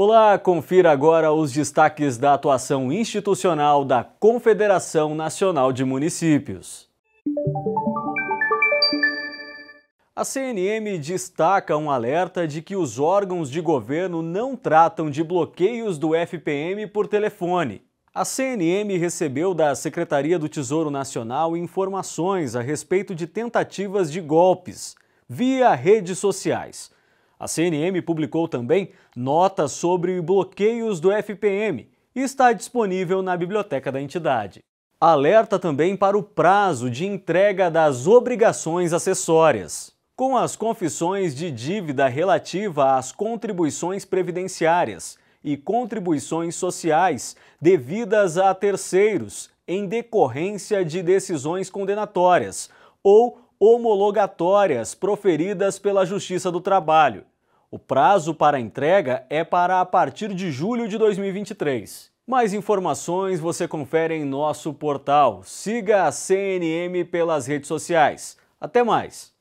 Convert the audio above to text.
Olá, confira agora os destaques da atuação institucional da Confederação Nacional de Municípios. A CNM destaca um alerta de que os órgãos de governo não tratam de bloqueios do FPM por telefone. A CNM recebeu da Secretaria do Tesouro Nacional informações a respeito de tentativas de golpes via redes sociais a CNM publicou também notas sobre bloqueios do FPM e está disponível na biblioteca da entidade. Alerta também para o prazo de entrega das obrigações acessórias. Com as confissões de dívida relativa às contribuições previdenciárias e contribuições sociais devidas a terceiros em decorrência de decisões condenatórias ou homologatórias proferidas pela Justiça do Trabalho. O prazo para entrega é para a partir de julho de 2023. Mais informações você confere em nosso portal. Siga a CNM pelas redes sociais. Até mais!